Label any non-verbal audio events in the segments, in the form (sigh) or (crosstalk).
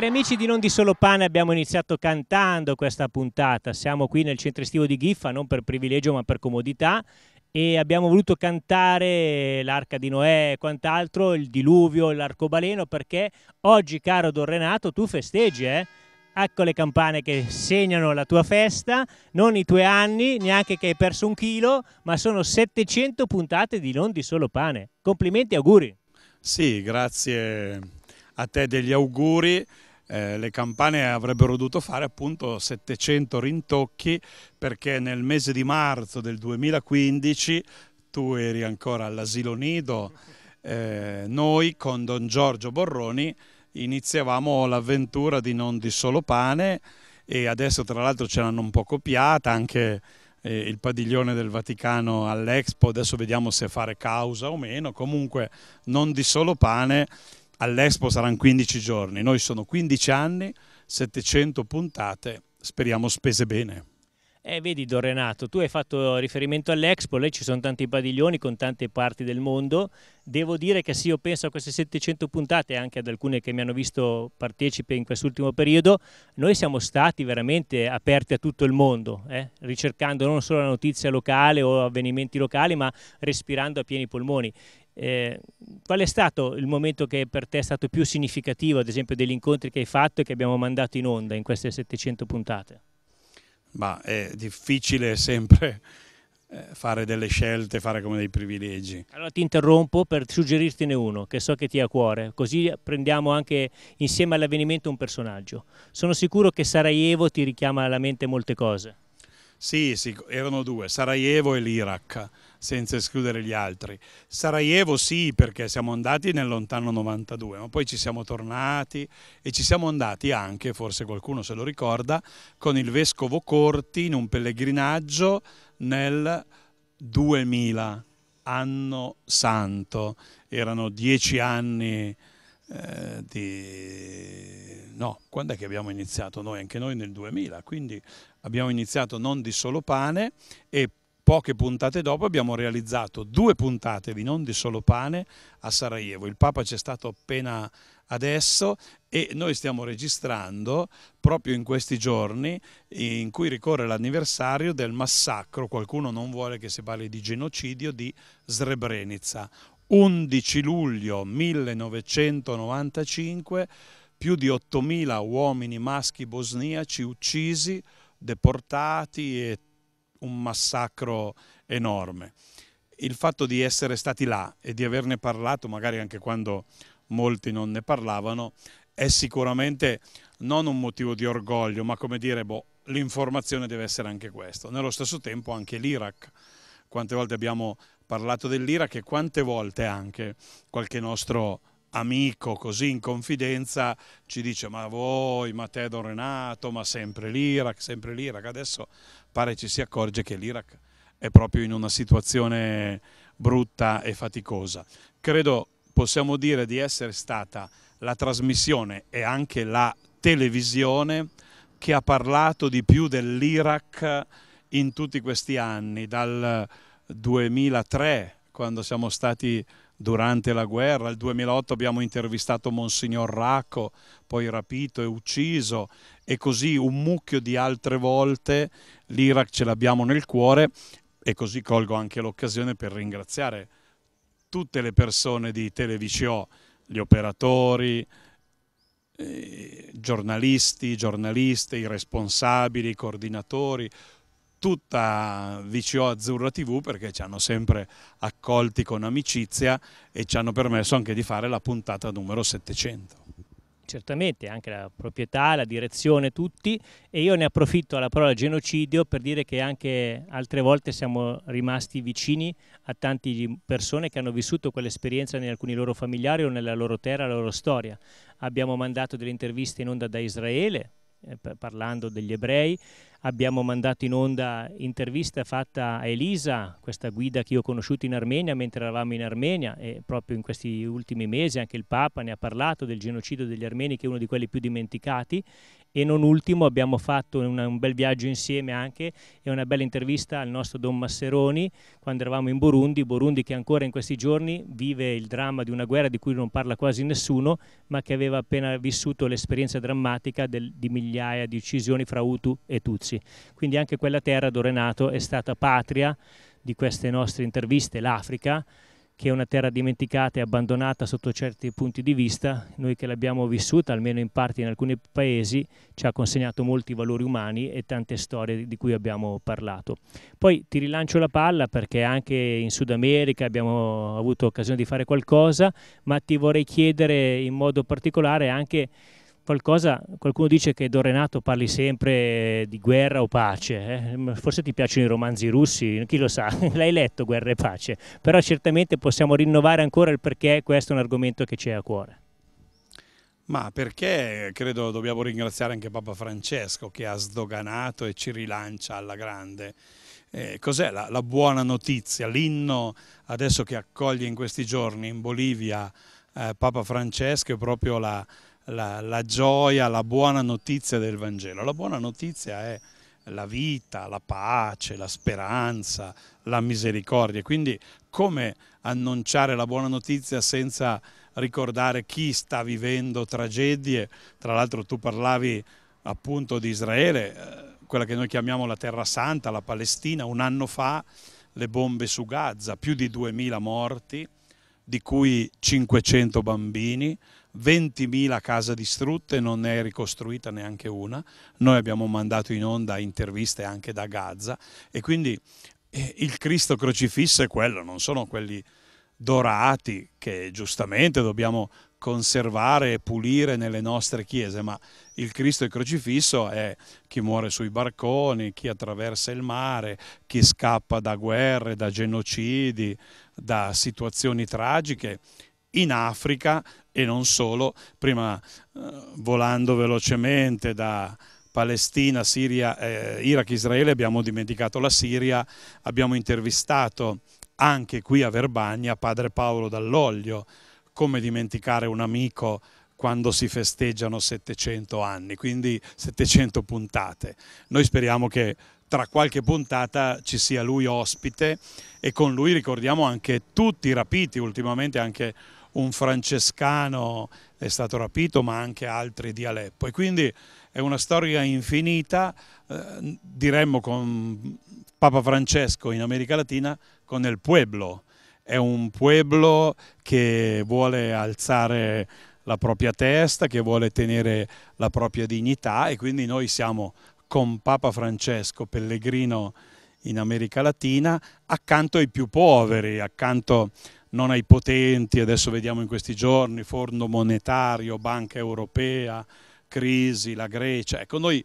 Cari amici di Non di Solo Pane, abbiamo iniziato cantando questa puntata. Siamo qui nel centro estivo di Giffa, non per privilegio ma per comodità e abbiamo voluto cantare l'arca di Noè e quant'altro, il diluvio, l'arcobaleno, perché oggi, caro Don Renato, tu festeggi, eh? Ecco le campane che segnano la tua festa, non i tuoi anni, neanche che hai perso un chilo, ma sono 700 puntate di Non di Solo Pane. Complimenti e auguri. Sì, grazie a te degli auguri eh, le campane avrebbero dovuto fare appunto 700 rintocchi perché nel mese di marzo del 2015 tu eri ancora all'asilo nido, eh, noi con Don Giorgio Borroni iniziavamo l'avventura di Non di Solo Pane e adesso tra l'altro ce l'hanno un po' copiata anche eh, il padiglione del Vaticano all'Expo, adesso vediamo se fare causa o meno, comunque Non di Solo Pane all'Expo saranno 15 giorni, noi sono 15 anni, 700 puntate, speriamo spese bene. Eh, vedi Don Renato, tu hai fatto riferimento all'Expo, lì ci sono tanti padiglioni con tante parti del mondo. Devo dire che se io penso a queste 700 puntate, anche ad alcune che mi hanno visto partecipe in quest'ultimo periodo, noi siamo stati veramente aperti a tutto il mondo, eh? ricercando non solo la notizia locale o avvenimenti locali, ma respirando a pieni polmoni. Eh, qual è stato il momento che per te è stato più significativo, ad esempio, degli incontri che hai fatto e che abbiamo mandato in onda in queste 700 puntate? ma è difficile sempre eh, fare delle scelte, fare come dei privilegi. Allora ti interrompo per suggerirtene uno che so che ti ha a cuore, così prendiamo anche insieme all'avvenimento un personaggio. Sono sicuro che Sarajevo ti richiama alla mente molte cose. Sì, sì erano due, Sarajevo e l'Iraq senza escludere gli altri. Sarajevo sì, perché siamo andati nel lontano 92, ma poi ci siamo tornati e ci siamo andati anche, forse qualcuno se lo ricorda, con il vescovo Corti in un pellegrinaggio nel 2000, anno santo. Erano dieci anni eh, di... no, quando è che abbiamo iniziato noi? Anche noi nel 2000, quindi abbiamo iniziato non di solo pane e poche puntate dopo abbiamo realizzato due puntate di Non di Solo Pane a Sarajevo. Il Papa c'è stato appena adesso e noi stiamo registrando proprio in questi giorni in cui ricorre l'anniversario del massacro, qualcuno non vuole che si parli di genocidio, di Srebrenica. 11 luglio 1995 più di 8.000 uomini maschi bosniaci uccisi, deportati e un massacro enorme. Il fatto di essere stati là e di averne parlato, magari anche quando molti non ne parlavano, è sicuramente non un motivo di orgoglio, ma come dire, boh, l'informazione deve essere anche questo. Nello stesso tempo anche l'Iraq. Quante volte abbiamo parlato dell'Iraq e quante volte anche qualche nostro amico così in confidenza ci dice ma voi, ma te Don Renato, ma sempre l'Iraq, sempre l'Iraq. Adesso pare ci si accorge che l'Iraq è proprio in una situazione brutta e faticosa. Credo possiamo dire di essere stata la trasmissione e anche la televisione che ha parlato di più dell'Iraq in tutti questi anni, dal 2003 quando siamo stati durante la guerra. Nel 2008 abbiamo intervistato Monsignor Racco, poi rapito e ucciso e così un mucchio di altre volte l'Iraq ce l'abbiamo nel cuore e così colgo anche l'occasione per ringraziare tutte le persone di Televisio, gli operatori, eh, i giornalisti, giornaliste, i responsabili, i coordinatori, tutta VCO Azzurra TV perché ci hanno sempre accolti con amicizia e ci hanno permesso anche di fare la puntata numero 700 certamente anche la proprietà, la direzione, tutti e io ne approfitto alla parola genocidio per dire che anche altre volte siamo rimasti vicini a tante persone che hanno vissuto quell'esperienza in alcuni loro familiari o nella loro terra, la loro storia. Abbiamo mandato delle interviste in onda da Israele eh, parlando degli ebrei, abbiamo mandato in onda intervista fatta a Elisa, questa guida che io ho conosciuto in Armenia mentre eravamo in Armenia e proprio in questi ultimi mesi anche il Papa ne ha parlato del genocidio degli armeni che è uno di quelli più dimenticati e non ultimo abbiamo fatto una, un bel viaggio insieme anche e una bella intervista al nostro Don Masseroni quando eravamo in Burundi, Burundi che ancora in questi giorni vive il dramma di una guerra di cui non parla quasi nessuno ma che aveva appena vissuto l'esperienza drammatica del, di migliaia di uccisioni fra Hutu e Tutsi. Pozzi. Quindi anche quella terra, dove Dorenato, è stata patria di queste nostre interviste, l'Africa, che è una terra dimenticata e abbandonata sotto certi punti di vista, noi che l'abbiamo vissuta, almeno in parte in alcuni paesi, ci ha consegnato molti valori umani e tante storie di cui abbiamo parlato. Poi ti rilancio la palla perché anche in Sud America abbiamo avuto occasione di fare qualcosa, ma ti vorrei chiedere in modo particolare anche qualcosa, qualcuno dice che Don Renato parli sempre di guerra o pace, eh? forse ti piacciono i romanzi russi, chi lo sa, (laughs) l'hai letto Guerra e Pace, però certamente possiamo rinnovare ancora il perché questo è un argomento che ci è a cuore. Ma perché credo dobbiamo ringraziare anche Papa Francesco che ha sdoganato e ci rilancia alla grande. Eh, cos'è la, la, buona notizia? L'inno adesso che accoglie in questi giorni in Bolivia eh, Papa Francesco è proprio la, la, la gioia, la buona notizia del Vangelo. La buona notizia è la vita, la pace, la speranza, la misericordia. Quindi come annunciare la buona notizia senza ricordare chi sta vivendo tragedie? Tra l'altro tu parlavi appunto di Israele, eh, quella che noi chiamiamo la Terra Santa, la Palestina, un anno fa le bombe su Gaza, più di 2000 morti, di cui 500 bambini, 20.000 case distrutte, non ne è ricostruita neanche una. Noi abbiamo mandato in onda interviste anche da Gaza e quindi eh, il Cristo crocifisso è quello, non sono quelli dorati che giustamente dobbiamo conservare e pulire nelle nostre chiese, ma il Cristo è crocifisso è chi muore sui barconi, chi attraversa il mare, chi scappa da guerre, da genocidi, da situazioni tragiche in Africa e non solo, prima eh, volando velocemente da, Palestina, Siria, eh, Iraq, Israele, abbiamo dimenticato la Siria, abbiamo intervistato anche qui a Verbagna padre Paolo Dall'Oglio, come dimenticare un amico quando si festeggiano 700 anni, quindi 700 puntate. Noi speriamo che tra qualche puntata ci sia lui ospite e con lui ricordiamo anche tutti i rapiti, ultimamente anche un francescano è stato rapito ma anche altri di Aleppo e quindi è una storia infinita, eh, diremmo con Papa Francesco in America Latina, con il pueblo, è un pueblo che vuole alzare la propria testa, che vuole tenere la propria dignità e quindi noi siamo con Papa Francesco Pellegrino in America Latina accanto ai più poveri, accanto non ai potenti, adesso vediamo in questi giorni fondo monetario, banca europea, crisi, la Grecia. Ecco, noi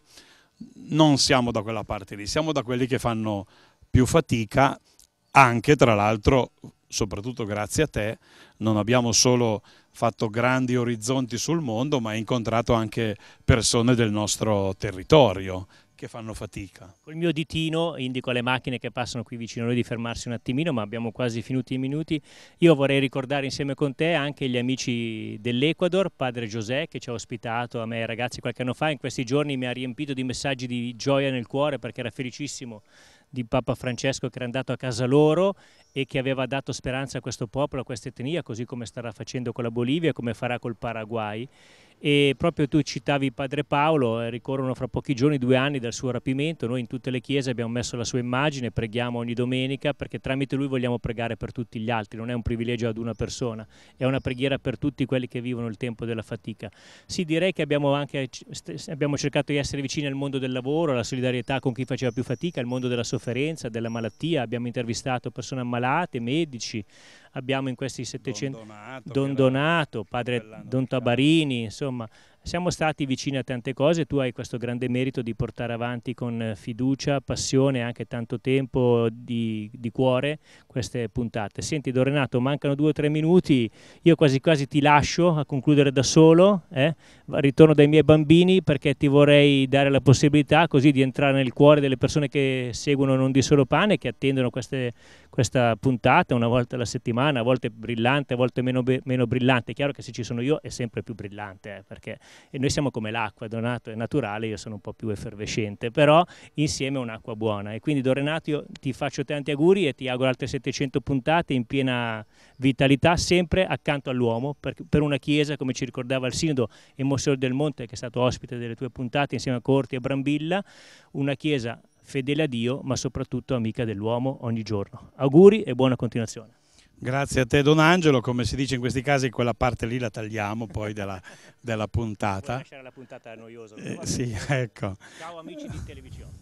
non siamo da quella parte lì, siamo da quelli che fanno più fatica, anche tra l'altro soprattutto grazie a te, non abbiamo solo fatto grandi orizzonti sul mondo, ma incontrato anche persone del nostro territorio che fanno fatica. Col mio ditino indico alle macchine che passano qui vicino a noi di fermarsi un attimino, ma abbiamo quasi finito i minuti. Io vorrei ricordare insieme con te anche gli amici dell'Ecuador, padre José che ci ha ospitato a me e ragazzi qualche anno fa, in questi giorni mi ha riempito di messaggi di gioia nel cuore perché era felicissimo di Papa Francesco che era andato a casa loro e che aveva dato speranza a questo popolo, a questa etnia, così come starà facendo con la Bolivia, come farà col Paraguay e proprio tu citavi Padre Paolo, eh, ricorrono fra pochi giorni due anni dal suo rapimento, noi in tutte le chiese abbiamo messo la sua immagine, preghiamo ogni domenica perché tramite lui vogliamo pregare per tutti gli altri, non è un privilegio ad una persona, è una preghiera per tutti quelli che vivono il tempo della fatica. Sì, direi che abbiamo, anche, abbiamo cercato di essere vicini al mondo del lavoro, alla solidarietà con chi faceva più fatica, al mondo della sofferenza, della malattia, abbiamo intervistato persone ammalate, medici, abbiamo in questi 700 Don Donato, Don Donato padre Don Tabarini, insomma siamo stati vicini a tante cose, tu hai questo grande merito di portare avanti con fiducia, passione, e anche tanto tempo di, di cuore queste puntate. Senti Don Renato, mancano due o tre minuti, io quasi quasi ti lascio a concludere da solo, eh? ritorno dai miei bambini perché ti vorrei dare la possibilità così di entrare nel cuore delle persone che seguono Non di Solo Pane, che attendono queste questa puntata una volta alla settimana, a volte brillante, a volte meno, meno brillante. È chiaro che se ci sono io è sempre più brillante, eh, perché noi siamo come l'acqua, Donato è naturale, io sono un po' più effervescente, però insieme è un'acqua buona. E quindi Don Renato io ti faccio tanti auguri e ti auguro altre 700 puntate in piena vitalità, sempre accanto all'uomo, per, per una chiesa, come ci ricordava il Sinodo e Monsignor Del Monte, che è stato ospite delle tue puntate insieme a Corti e Brambilla, una chiesa fedele a Dio, ma soprattutto amica dell'uomo ogni giorno. Auguri e buona continuazione. Grazie a te Don Angelo, come si dice in questi casi quella parte lì la tagliamo poi della, della puntata. Vuoi lasciare la puntata noiosa. Eh, sì, (laughs) ecco. Ciao amici di televisione.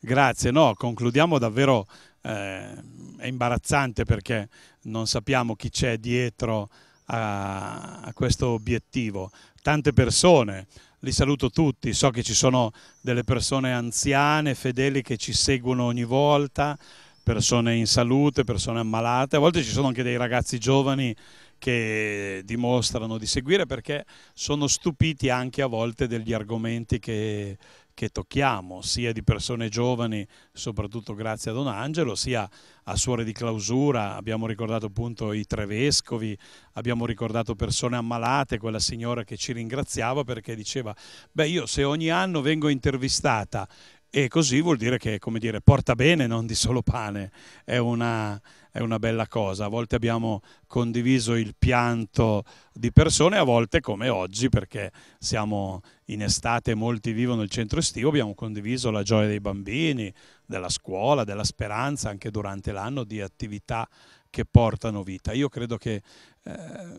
Grazie, no, concludiamo davvero, eh, è imbarazzante perché non sappiamo chi c'è dietro a, a questo obiettivo. Tante persone, li saluto tutti, so che ci sono delle persone anziane, fedeli che ci seguono ogni volta, persone in salute, persone ammalate, a volte ci sono anche dei ragazzi giovani che dimostrano di seguire perché sono stupiti anche a volte degli argomenti che, che tocchiamo, sia di persone giovani, soprattutto grazie a Don Angelo, sia a suore di clausura, abbiamo ricordato appunto i tre vescovi, abbiamo ricordato persone ammalate, quella signora che ci ringraziava perché diceva, beh io se ogni anno vengo intervistata e così vuol dire che come dire, porta bene, non di solo pane, è una, è una bella cosa. A volte abbiamo condiviso il pianto di persone, a volte come oggi, perché siamo in estate, e molti vivono il centro estivo, abbiamo condiviso la gioia dei bambini, della scuola, della speranza, anche durante l'anno di attività che portano vita. Io credo che eh,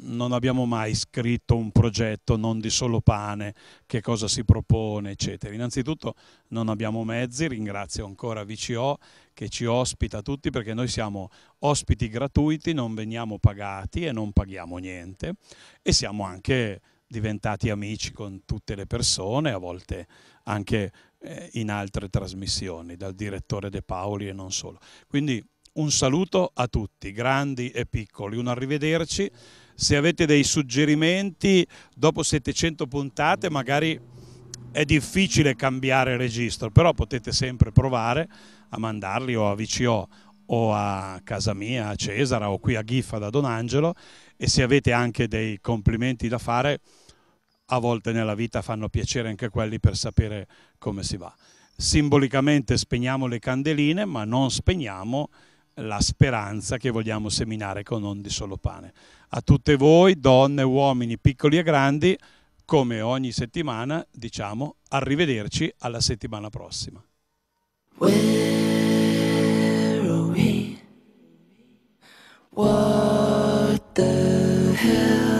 non abbiamo mai scritto un progetto non di solo pane, che cosa si propone, eccetera. Innanzitutto non abbiamo mezzi, ringrazio ancora VCO che ci ospita tutti perché noi siamo ospiti gratuiti, non veniamo pagati e non paghiamo niente e siamo anche diventati amici con tutte le persone, a volte anche eh, in altre trasmissioni, dal direttore De Paoli e non solo. Quindi un saluto a tutti, grandi e piccoli, un arrivederci. Se avete dei suggerimenti, dopo 700 puntate magari è difficile cambiare registro, però potete sempre provare a mandarli o a VCO o a casa mia, a Cesara o qui a Giffa da Don Angelo e se avete anche dei complimenti da fare, a volte nella vita fanno piacere anche quelli per sapere come si va. Simbolicamente spegniamo le candeline, ma non spegniamo la speranza che vogliamo seminare con non di solo pane. A tutte voi, donne, uomini, piccoli e grandi, come ogni settimana, diciamo arrivederci alla settimana prossima. What the hell?